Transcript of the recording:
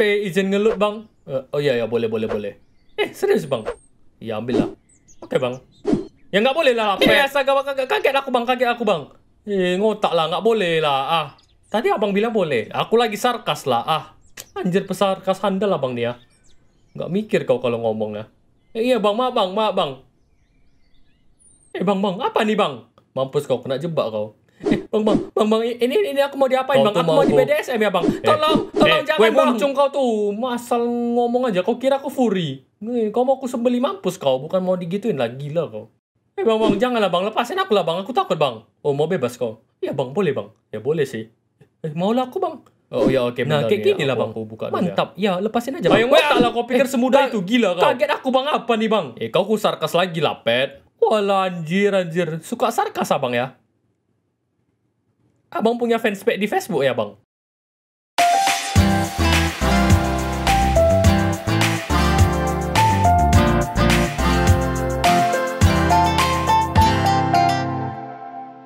P izin ngelut bang. Uh, oh ya ya boleh boleh boleh. Eh serius bang? Ya ambil lah. Oke okay, bang. Ya nggak boleh lah. P eh, asal kaget aku bang kaget aku bang. Eh ngotak lah nggak boleh lah ah. Tadi abang bilang boleh. Aku lagi sarkas lah ah. Anjir pesarkas handal abang nih ya. Nggak mikir kau kalau ngomong ya. Eh, iya bang maaf bang maaf bang. Eh bang bang apa nih bang? Mampus kau kena jebak kau bang bang bang bang ini ini aku mau diapain bang? Aku mau di BDSM ya bang. Eh, tolong tolong eh, jangan muncung kau tuh. Masal ngomong aja. Kau kira aku furi? Nih, kau mau aku sembeli mampus kau, bukan mau digituin lah gila kau. Eh bang bang janganlah bang lepasin aku lah bang. Aku takut bang. Oh mau bebas kau? Ya bang boleh bang. Ya boleh sih. Eh, oh, iya, nah, lah aku bang. Oh ya oke. Okay, nah kayak gini lah bang. Aku buka Mantap. Ya. ya lepasin aja. Bang. Bayang gue lah kau pikir eh, semudah itu gila kau. Kaget aku bang apa nih bang? Eh kau ku sarkas lagi lah pet. Wah anjir anjir. Suka sarkas abang ya? Abang punya fanspage di Facebook ya, Bang?